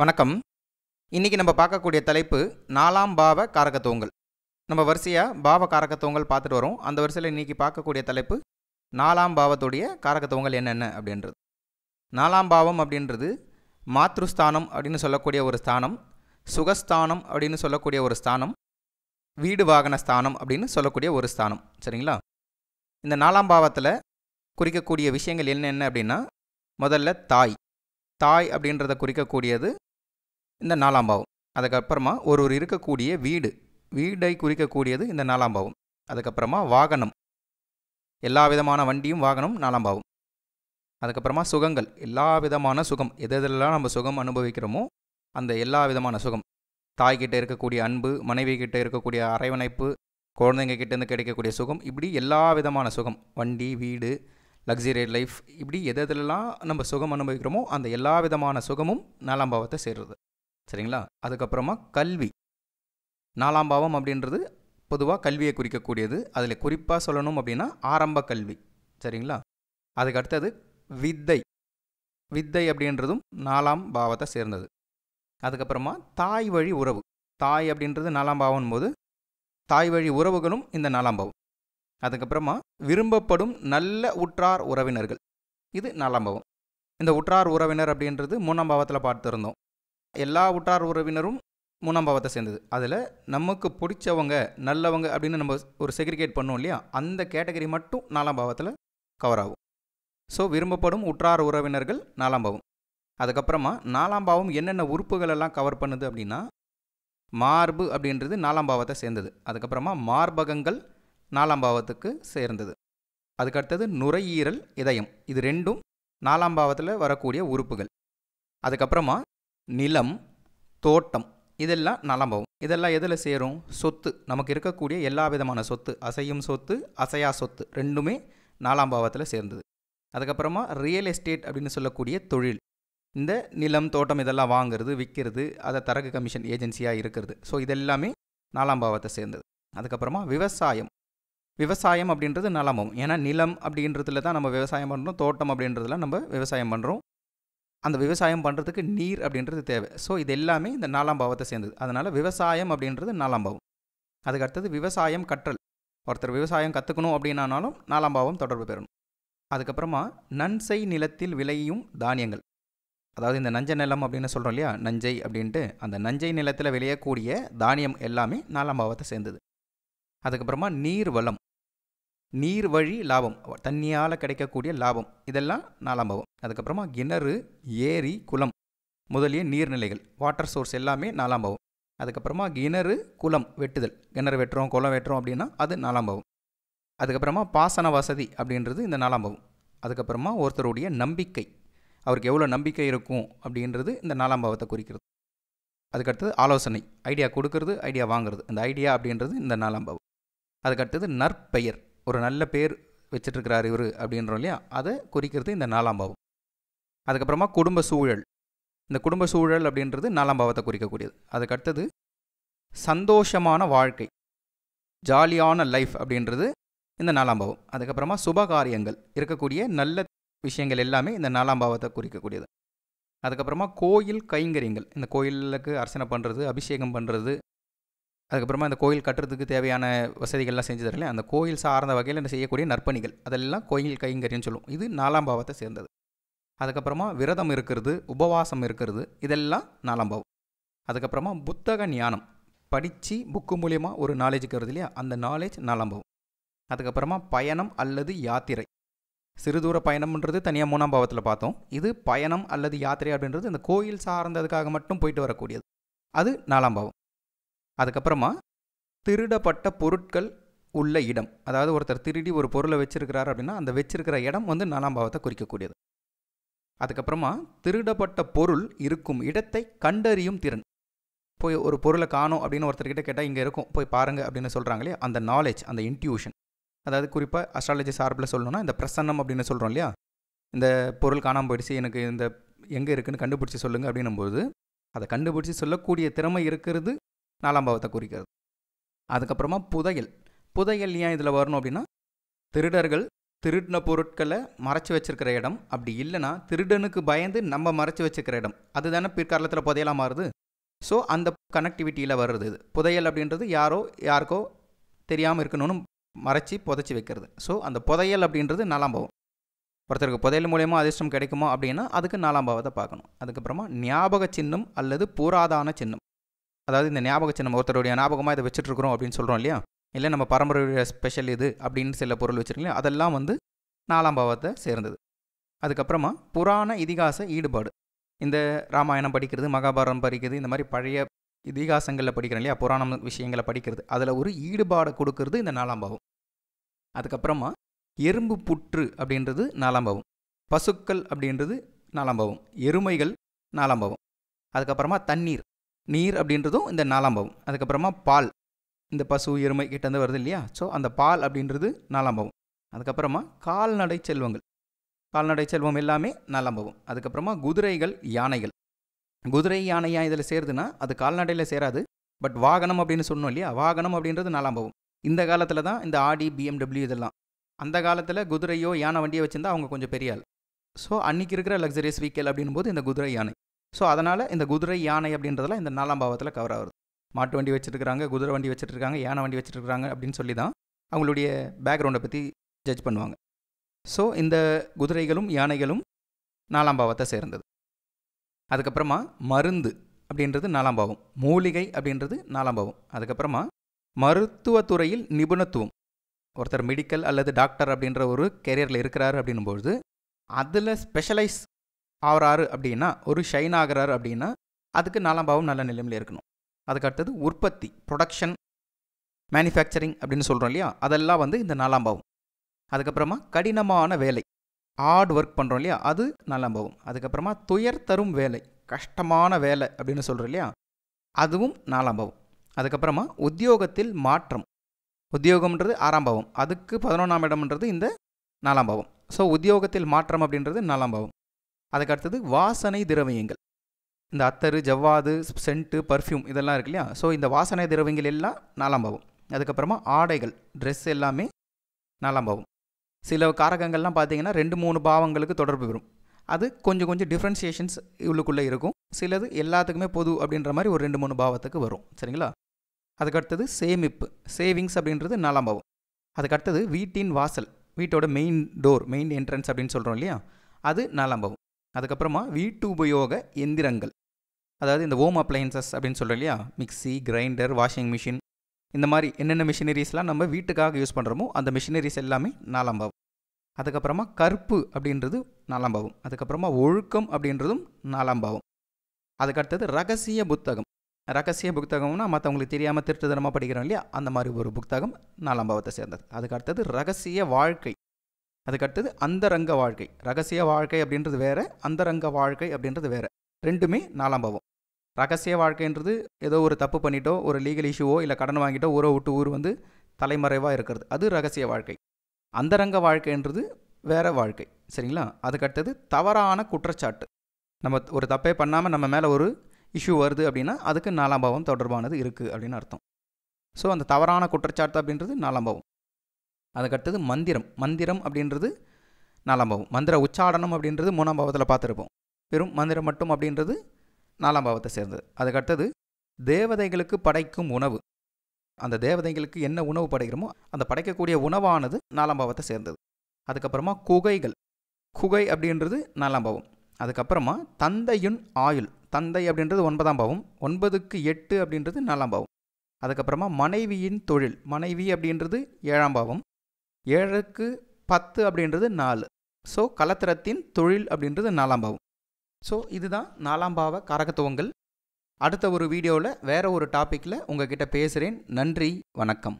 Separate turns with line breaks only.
வணக்கம் இன்றைக்கி நம்ம பார்க்கக்கூடிய தலைப்பு நாலாம் பாவ காரகத்துவங்கள் நம்ம வரிசையாக பாவ காரகத்துவங்கள் பார்த்துட்டு வரோம் அந்த வரிசையில் இன்றைக்கி பார்க்கக்கூடிய தலைப்பு நாலாம் பாவத்துடைய காரகத்துவங்கள் என்னென்ன அப்படின்றது நாலாம் பாவம் அப்படின்றது மாத்ருஸ்தானம் அப்படின்னு சொல்லக்கூடிய ஒரு ஸ்தானம் சுகஸ்தானம் அப்படின்னு சொல்லக்கூடிய ஒரு ஸ்தானம் வீடு வாகன ஸ்தானம் அப்படின்னு சொல்லக்கூடிய ஒரு ஸ்தானம் சரிங்களா இந்த நாலாம் பாவத்தில் குறிக்கக்கூடிய விஷயங்கள் என்னென்ன அப்படின்னா முதல்ல தாய் தாய் அப்படின்றத குறிக்கக்கூடியது இந்த நாலாம் பாவம் அதுக்கப்புறமா ஒரு ஒரு இருக்கக்கூடிய வீடு வீடை குறிக்கக்கூடியது இந்த நாலாம் பாவம் அதுக்கப்புறமா வாகனம் எல்லா விதமான வண்டியும் வாகனம் நாலாம் பாவம் அதுக்கப்புறமா சுகங்கள் எல்லா விதமான சுகம் எது எதெல்லாம் நம்ம சுகம் அனுபவிக்கிறோமோ அந்த எல்லா விதமான சுகம் தாய்கிட்ட இருக்கக்கூடிய அன்பு மனைவி கிட்ட இருக்கக்கூடிய அரவணைப்பு குழந்தைங்க கிட்டேருந்து கிடைக்கக்கூடிய சுகம் இப்படி எல்லா விதமான சுகம் வண்டி வீடு லக்ஸரி லைஃப் இப்படி எதெல்லாம் நம்ம சுகம் அனுபவிக்கிறோமோ அந்த எல்லா விதமான சுகமும் நாலாம் பாவத்தை சேர்றது சரிங்களா அதுக்கப்புறமா கல்வி நாலாம் பாவம் அப்படின்றது பொதுவாக கல்வியை குறிக்கக்கூடியது அதில் குறிப்பாக சொல்லணும் அப்படின்னா ஆரம்ப கல்வி சரிங்களா அதுக்கு அடுத்தது வித்தை வித்தை அப்படின்றதும் நாலாம் பாவத்தை சேர்ந்தது அதுக்கப்புறமா தாய் வழி உறவு தாய் அப்படின்றது நாலாம் பாவம் போது தாய் வழி உறவுகளும் இந்த நாலாம் பாவம் அதுக்கப்புறமா விரும்பப்படும் நல்ல உற்றார் உறவினர்கள் இது நாலாம் பாவம் இந்த உற்றார் உறவினர் அப்படின்றது மூணாம் பாவத்தில் பார்த்துருந்தோம் எல்லா உற்றார் உறவினரும் மூணாம் பாவத்தை சேர்ந்தது அதில் நமக்கு பிடிச்சவங்க நல்லவங்க அப்படின்னு நம்ம ஒரு செக்ரிகேட் பண்ணோம் இல்லையா அந்த கேட்டகரி மட்டும் நாலாம் பாவத்தில் கவர் ஆகும் ஸோ விரும்பப்படும் உற்றார் உறவினர்கள் நாலாம் பாவம் அதுக்கப்புறமா நாலாம் பாவம் என்னென்ன உறுப்புகளெல்லாம் கவர் பண்ணுது அப்படின்னா மார்பு அப்படின்றது நாலாம் பாவத்தை சேர்ந்தது அதுக்கப்புறமா மார்பகங்கள் நாலாம் பாவத்துக்கு சேர்ந்தது அதுக்கடுத்தது நுரையீரல் இதயம் இது ரெண்டும் நாலாம் பாவத்தில் வரக்கூடிய உறுப்புகள் அதுக்கப்புறமா நிலம் தோட்டம் இதெல்லாம் நலம்பவும் இதெல்லாம் எதில் சேரும் சொத்து நமக்கு இருக்கக்கூடிய எல்லா விதமான சொத்து அசையும் சொத்து அசையா சொத்து ரெண்டுமே நாலாம் பாவத்தில் சேர்ந்தது அதுக்கப்புறமா ரியல் எஸ்டேட் அப்படின்னு சொல்லக்கூடிய தொழில் இந்த நிலம் தோட்டம் இதெல்லாம் வாங்குறது விற்கிறது அதை தரகு கமிஷன் ஏஜென்சியாக இருக்கிறது ஸோ இதெல்லாமே நாலாம் பாவத்தை சேர்ந்தது அதுக்கப்புறமா விவசாயம் விவசாயம் அப்படின்றது நலமும் ஏன்னா நிலம் அப்படின்றதுல தான் நம்ம விவசாயம் பண்ணுறோம் தோட்டம் அப்படின்றதுல நம்ம விவசாயம் பண்ணுறோம் அந்த விவசாயம் பண்ணுறதுக்கு நீர் அப்படின்றது தேவை ஸோ இது எல்லாமே இந்த நாலாம் பாவத்தை சேர்ந்தது அதனால் விவசாயம் அப்படின்றது நாலாம் பாவம் அதுக்கு அடுத்தது விவசாயம் கற்றல் ஒருத்தர் விவசாயம் கற்றுக்கணும் அப்படின்னாலும் நாலாம் பாவம் தொடர்பு பெறணும் அதுக்கப்புறமா நன்சை நிலத்தில் விளையும் தானியங்கள் அதாவது இந்த நஞ்சை நிலம் அப்படின்னு சொல்கிறோம் இல்லையா நஞ்சை அப்படின்ட்டு அந்த நஞ்சை நிலத்தில் விளையக்கூடிய தானியம் எல்லாமே நாலாம் பாவத்தை சேர்ந்தது அதுக்கப்புறமா நீர் வளம் நீர் வழி லாபம் தண்ணியால் கிடைக்கக்கூடிய லாபம் இதெல்லாம் நாலாம் பாவம் அதுக்கப்புறமா கிணறு ஏரி குளம் முதலிய நீர்நிலைகள் வாட்டர் சோர்ஸ் எல்லாமே நாலாம் பாவம் அதுக்கப்புறமா கிணறு குளம் வெட்டுதல் கிணறு வெட்டுறோம் குளம் வெட்டுறோம் அப்படின்னா அது நாலாம் பாவம் அதுக்கப்புறமா பாசன வசதி அப்படின்றது இந்த நாலாம் பாவம் அதுக்கப்புறமா ஒருத்தருடைய நம்பிக்கை அவருக்கு எவ்வளோ நம்பிக்கை இருக்கும் அப்படின்றது இந்த நாலாம் பாவத்தை குறிக்கிறது அதுக்கடுத்தது ஆலோசனை ஐடியா கொடுக்கறது ஐடியா வாங்குறது இந்த ஐடியா அப்படின்றது இந்த நாலாம் பாவம் அதுக்கடுத்தது நற்பெயர் ஒரு நல்ல பேர் வச்சிட்ருக்கிறார் இவர் அப்படின்றோம் இல்லையா அதை குறிக்கிறது இந்த நாலாம் பாவம் அதுக்கப்புறமா குடும்ப சூழல் இந்த குடும்ப சூழல் அப்படின்றது நாலாம் பாவத்தை குறிக்கக்கூடியது அதுக்கடுத்தது சந்தோஷமான வாழ்க்கை ஜாலியான லைஃப் அப்படின்றது இந்த நாலாம் பாவம் அதுக்கப்புறமா சுபகாரியங்கள் இருக்கக்கூடிய நல்ல விஷயங்கள் எல்லாமே இந்த நாலாம் பாவத்தை குறிக்கக்கூடியது அதுக்கப்புறமா கோயில் கைங்கரியங்கள் இந்த கோயிலுக்கு அர்ச்சனை பண்ணுறது அபிஷேகம் பண்ணுறது அதுக்கப்புறமா அந்த கோயில் கட்டுறதுக்கு தேவையான வசதிகள்லாம் செஞ்சு தரல அந்த கோயில் சார்ந்த வகையில் இந்த செய்யக்கூடிய நற்பணிகள் அதெல்லாம் கோயில் கைங்கரியன்னு சொல்லுவோம் இது நாலாம் பாவத்தை சேர்ந்தது அதுக்கப்புறமா விரதம் இருக்கிறது உபவாசம் இருக்கிறது இதெல்லாம் நாலாம் பாவம் அதுக்கப்புறமா புத்தக ஞானம் படித்து புக்கு மூலியமாக ஒரு நாலேஜுக்கு வருது இல்லையா அந்த நாலேஜ் நாலாம் பாவம் அதுக்கப்புறமா பயணம் அல்லது யாத்திரை சிறுதூர பயணம்ன்றது தனியாக மூணாம் பாவத்தில் பார்த்தோம் இது பயணம் அல்லது யாத்திரை அப்படின்றது அந்த கோயில் சார்ந்ததுக்காக மட்டும் போயிட்டு வரக்கூடியது அது நாலாம் பாவம் அதுக்கப்புறமா திருடப்பட்ட பொருட்கள் உள்ள இடம் அதாவது ஒருத்தர் திருடி ஒரு பொருளை வச்சிருக்கிறார் அப்படின்னா அந்த வச்சிருக்கிற இடம் வந்து நாலாம் பாவத்தை குறிக்கக்கூடியது அதுக்கப்புறமா திருடப்பட்ட பொருள் இருக்கும் இடத்தை கண்டறியும் திறன் போய் ஒரு பொருளை காணும் அப்படின்னு ஒருத்தர்கிட்ட கேட்டால் இங்கே இருக்கும் போய் பாருங்கள் அப்படின்னு சொல்கிறாங்களே அந்த நாலேஜ் அந்த இன்ட்யூஷன் அதாவது குறிப்பாக அஸ்ட்ராலஜி சார்பில் சொல்லணும்னா இந்த பிரசன்னம் அப்படின்னு சொல்கிறோம் இல்லையா இந்த பொருள் காணாமல் போயிடுச்சு எனக்கு இந்த எங்கே இருக்குன்னு கண்டுபிடிச்சி சொல்லுங்கள் அப்படின்னும்போது அதை கண்டுபிடிச்சி சொல்லக்கூடிய திறமை இருக்கிறது நாலாம் பாவத்தை குறிக்கிறது அதுக்கப்புறமா புதையல் புதையல் ஏன் இதில் வரணும் அப்படின்னா திருடர்கள் திருடின பொருட்களை மறைச்சி வச்சுருக்கிற இடம் அப்படி இல்லைனா திருடனுக்கு பயந்து நம்ம மறைச்சி வச்சுருக்கிற இடம் அதுதானே பிற்காலத்தில் புதையலாக மாறுது ஸோ அந்த கனெக்டிவிட்டியில் வர்றது இது புதையல் அப்படின்றது யாரோ யாருக்கோ தெரியாமல் இருக்கணும்னு மறைச்சி புதைச்சி வைக்கிறது ஸோ அந்த புதையல் அப்படின்றது நாலாம் பாவம் ஒருத்தருக்கு புதையல் மூலயமா அதிர்ஷ்டம் கிடைக்குமா அப்படின்னா அதுக்கு நாலாம் பாவத்தை பார்க்கணும் அதுக்கப்புறமா ஞாபக சின்னம் அல்லது பூராதான சின்னம் அதாவது இந்த ஞாபக சின்னம் ஒருத்தருடைய ஞாபகமாக இதை வச்சுட்டுருக்குறோம் அப்படின்னு சொல்கிறோம் இல்லையா இல்லை நம்ம பரம்பரையுடைய ஸ்பெஷல் இது அப்படின்னு சில பொருள் வச்சுருக்கீங்க அதெல்லாம் வந்து நாலாம் பாவத்தை சேர்ந்தது அதுக்கப்புறமா புராண இதிகாச ஈடுபாடு இந்த ராமாயணம் படிக்கிறது மகாபாரதம் படிக்கிறது இந்த மாதிரி பழைய இதிகாசங்களில் படிக்கிறோம் இல்லையா புராணம் விஷயங்களை படிக்கிறது அதில் ஒரு ஈடுபாடை கொடுக்கறது இந்த நாலாம் பாவம் அதுக்கப்புறமா எறும்பு புற்று அப்படின்றது நாலாம் பாவம் பசுக்கள் அப்படின்றது நாலாம் பாவம் எருமைகள் நாலாம் பாவம் அதுக்கப்புறமா தண்ணீர் நீர் அப்படின்றதும் இந்த நாலாம் பாவம் அதுக்கப்புறமா பால் இந்த பசு எருமை கிட்டேருந்து வருது இல்லையா ஸோ அந்த பால் அப்படின்றது நாலாம் பாவம் அதுக்கப்புறமா கால்நடை செல்வங்கள் கால்நடை செல்வம் எல்லாமே நாலாம் பாவம் அதுக்கப்புறமா குதிரைகள் யானைகள் குதிரை யானையாக இதில் சேருதுன்னா அது கால்நடையில் சேராது பட் வாகனம் அப்படின்னு சொன்னோம் இல்லையா வாகனம் அப்படின்றது நாலாம் பாவம் இந்த காலத்தில் தான் இந்த ஆடி பிஎம்டபிள்யூ இதெல்லாம் அந்த காலத்தில் குதிரையோ யானை வண்டியோ வச்சுருந்தா அவங்க கொஞ்சம் பெரிய ஆள் ஸோ அன்றைக்கி இருக்கிற லக்ஸரியஸ் வீக்கல் அப்படின்னும் போது இந்த குதிரை யானை ஸோ அதனால் இந்த குதிரை யானை அப்படின்றதெல்லாம் இந்த நாலாம் பாவத்தில் கவர் ஆகுது மாட்டு வண்டி வச்சுருக்காங்க குதிரை வண்டி வச்சுருக்காங்க யானை வண்டி வச்சுருக்காங்க அப்படின்னு சொல்லி தான் அவங்களுடைய பேக்ரவுண்டை பற்றி ஜட்ஜ் பண்ணுவாங்க ஸோ இந்த குதிரைகளும் யானைகளும் நாலாம் பாவத்தை சேர்ந்தது அதுக்கப்புறமா மருந்து அப்படின்றது நாலாம் பாவம் மூலிகை அப்படின்றது நாலாம் பாவம் அதுக்கப்புறமா மருத்துவத்துறையில் நிபுணத்துவம் ஒருத்தர் மெடிக்கல் அல்லது டாக்டர் அப்படின்ற ஒரு கெரியரில் இருக்கிறாரு அப்படின்னும்பொழுது அதில் ஸ்பெஷலைஸ் ஆகிறாரு அப்படின்னா ஒரு ஷைன் ஆகிறாரு அப்படின்னா அதுக்கு நாலாம் பாவம் நல்ல நிலைமையில் இருக்கணும் அதுக்கு அடுத்தது உற்பத்தி ப்ரொடக்ஷன் மேனுஃபேக்சரிங் அப்படின்னு சொல்கிறோம் இல்லையா அதெல்லாம் வந்து இந்த நாலாம் பாவம் அதுக்கப்புறமா கடினமான வேலை ஹார்ட் ஒர்க் பண்ணுறோம் இல்லையா அது நாலாம் பாவம் அதுக்கப்புறமா துயர் தரும் வேலை கஷ்டமான வேலை அப்படின்னு சொல்கிறோம் இல்லையா அதுவும் நாலாம் பாவம் அதுக்கப்புறமா உத்தியோகத்தில் மாற்றம் உத்தியோகம்ன்றது ஆறாம் பாவம் அதுக்கு பதினொன்றாம் இடம்ன்றது இந்த நாலாம் பாவம் ஸோ உத்தியோகத்தில் மாற்றம் அப்படின்றது நாலாம் பாவம் அதுக்கு அடுத்தது வாசனை திரவியங்கள் இந்த அத்தரு ஜவ்வாது சென்ட்டு பர்ஃப்யூம் இதெல்லாம் இருக்கு இல்லையா ஸோ இந்த வாசனை திரவியங்கள் எல்லாம் நாலாம் பாவம் அதுக்கப்புறமா ஆடைகள் ட்ரெஸ் எல்லாமே நாலாம் பாவம் சில காரகங்கள்லாம் பார்த்தீங்கன்னா ரெண்டு மூணு பாவங்களுக்கு தொடர்பு வரும் அது கொஞ்சம் கொஞ்சம் டிஃப்ரென்சியேஷன்ஸ் இவளுக்குள்ளே இருக்கும் சிலது எல்லாத்துக்குமே பொது அப்படின்ற மாதிரி ஒரு ரெண்டு மூணு பாவத்துக்கு வரும் சரிங்களா அதுக்கடுத்தது சேமிப்பு சேவிங்ஸ் அப்படின்றது நாலாம் பாவம் அதுக்கடுத்தது வீட்டின் வாசல் வீட்டோட மெயின் டோர் மெயின் என்ட்ரன்ஸ் அப்படின்னு சொல்கிறோம் இல்லையா அது நாலாம் பாவம் அதுக்கப்புறமா வீட்டு உபயோக எந்திரங்கள் அதாவது இந்த ஹோம் அப்ளையன்சஸ் அப்படின்னு சொல்கிறோம் இல்லையா மிக்சி கிரைண்டர் வாஷிங் மிஷின் இந்த மாதிரி என்னென்ன மிஷினரிஸ்லாம் நம்ம வீட்டுக்காக யூஸ் பண்ணுறோமோ அந்த மிஷினரிஸ் எல்லாமே நாலாம் பாவம் அதுக்கப்புறமா கற்பு அப்படின்றது நாலாம் பாவம் அதுக்கப்புறமா ஒழுக்கம் அப்படின்றதும் நாலாம் பாவம் அதுக்கடுத்தது ரகசிய புத்தகம் ரகசிய புத்தகம்னா மற்றவங்களுக்கு தெரியாமல் திருட்டுதனமாக படிக்கிறோம் இல்லையா அந்த மாதிரி ஒரு புத்தகம் நாலாம் பாவத்தை சேர்ந்தது அதுக்கு அடுத்தது ரகசிய வாழ்க்கை அதுக்கடுத்தது அந்தரங்க வாழ்க்கை ரகசிய வாழ்க்கை அப்படின்றது வேறு அந்தரங்க வாழ்க்கை அப்படின்றது வேறு ரெண்டுமே நாலாம் பாவம் ரகசிய வாழ்க்கைன்றது ஏதோ ஒரு தப்பு பண்ணிட்டோ ஒரு லீகல் இஷ்யூவோ இல்லை கடன் வாங்கிட்டோ ஊரை விட்டு ஊர் வந்து தலைமறைவாக இருக்கிறது அது ரகசிய வாழ்க்கை அந்தரங்க வாழ்க்கைன்றது வேறு வாழ்க்கை சரிங்களா அதுக்கடுத்தது தவறான குற்றச்சாட்டு நம்ம ஒரு தப்பே பண்ணாமல் நம்ம மேலே ஒரு இஷ்யூ வருது அப்படின்னா அதுக்கு நாலாம் பாவம் தொடர்பானது இருக்குது அப்படின்னு அர்த்தம் ஸோ அந்த தவறான குற்றச்சாட்டு அப்படின்றது நாலாம் பாவம் அதுக்கடுத்தது மந்திரம் மந்திரம் அப்படின்றது நாலாம் பாவம் மந்திர உச்சாடனம் அப்படின்றது மூணாம் பாவத்தில் பார்த்துருப்போம் வெறும் மந்திரம் மட்டும் அப்படின்றது நாலாம் பாவத்தை சேர்ந்தது அதுக்கடுத்தது தேவதைகளுக்கு படைக்கும் உணவு அந்த தேவதைகளுக்கு என்ன உணவு படைக்கிறோமோ அந்த படைக்கக்கூடிய உணவானது நாலாம் பாவத்தை சேர்ந்தது அதுக்கப்புறமா குகைகள் குகை அப்படின்றது நாலாம் பாவம் அதுக்கப்புறமா தந்தையின் ஆயுள் தந்தை அப்படின்றது ஒன்பதாம் பாவம் ஒன்பதுக்கு எட்டு அப்படின்றது நாலாம் பாவம் அதுக்கப்புறமா மனைவியின் தொழில் மனைவி அப்படின்றது ஏழாம் பாவம் ஏழுக்கு பத்து அப்படின்றது நாலு ஸோ கலத்திரத்தின் தொழில் அப்படின்றது நாலாம் பாவம் ஸோ இதுதான் நாலாம் பாவ கரகத்துவங்கள் அடுத்த ஒரு வீடியோவில் வேறு ஒரு டாப்பிக்கில் உங்ககிட்ட பேசுகிறேன் நன்றி வணக்கம்